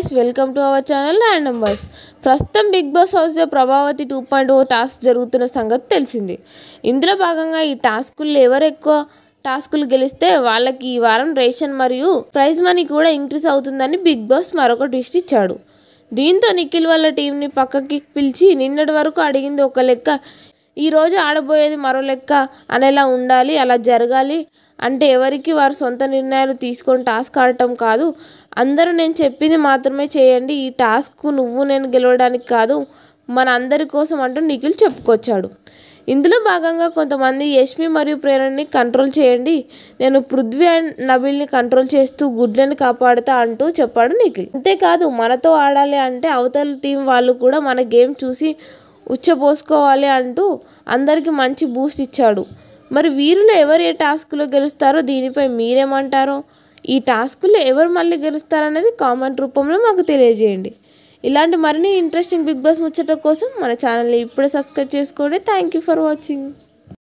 guys welcome to our channel land numbers ప్రస్తుతం Bigg Boss హౌస్లో Prabhavati two point O task జరుగుతున్న సంగతి తెలిసింది ఇందులో భాగంగా ఈ టాస్కుల్లో ఎవరు ఎక్కువ టాస్కులు గెలిస్తే వాళ్ళకి ఈ వారం రేషన్ మరియు ప్రైజ్ మనీ కూడా ఇంక్రీజ్ అవుతుందని బిగ్ బాస్ మరొక ట్విస్ట్ ఇచ్చాడు దీంతో నిఖిల్ వాళ్ళ టీంని పక్కకి పిలిచి నిన్నటి వరకు అడిగింది ఒక లెక్క ఈరోజు ఆడబోయేది మరో లెక్క అనేలా ఉండాలి అలా జరగాలి అంటే ఎవరికి వారు సొంత నిర్ణయాలు తీసుకొని టాస్క్ ఆడటం కాదు అందరూ నేను చెప్పింది మాత్రమే చేయండి ఈ టాస్క్ నువ్వు నేను గెలవడానికి కాదు మన అందరి కోసం అంటూ నిఖిల్ చెప్పుకొచ్చాడు ఇందులో భాగంగా కొంతమంది యష్మి మరియు ప్రేరణని కంట్రోల్ చేయండి నేను పృథ్వీ అండ్ నబిల్ని కంట్రోల్ చేస్తూ గుడ్లను కాపాడుతా అంటూ చెప్పాడు నిఖిల్ అంతేకాదు మనతో ఆడాలి అంటే అవతల టీం వాళ్ళు కూడా మన గేమ్ చూసి ఉచ్చపోసుకోవాలి అంటూ అందరికీ మంచి బూస్ట్ ఇచ్చాడు మరి వీరిలో ఎవరు ఏ టాస్క్లో గెలుస్తారో దీనిపై మీరేమంటారో ఈ టాస్క్లో ఎవరు మళ్ళీ గెలుస్తారనేది కామెంట్ రూపంలో మాకు తెలియజేయండి ఇలాంటి మరిన్ని ఇంట్రెస్టింగ్ బిగ్ బాస్ ముచ్చట కోసం మన ఛానల్ని ఇప్పుడే సబ్స్క్రైబ్ చేసుకోండి థ్యాంక్ యూ ఫర్ వాచింగ్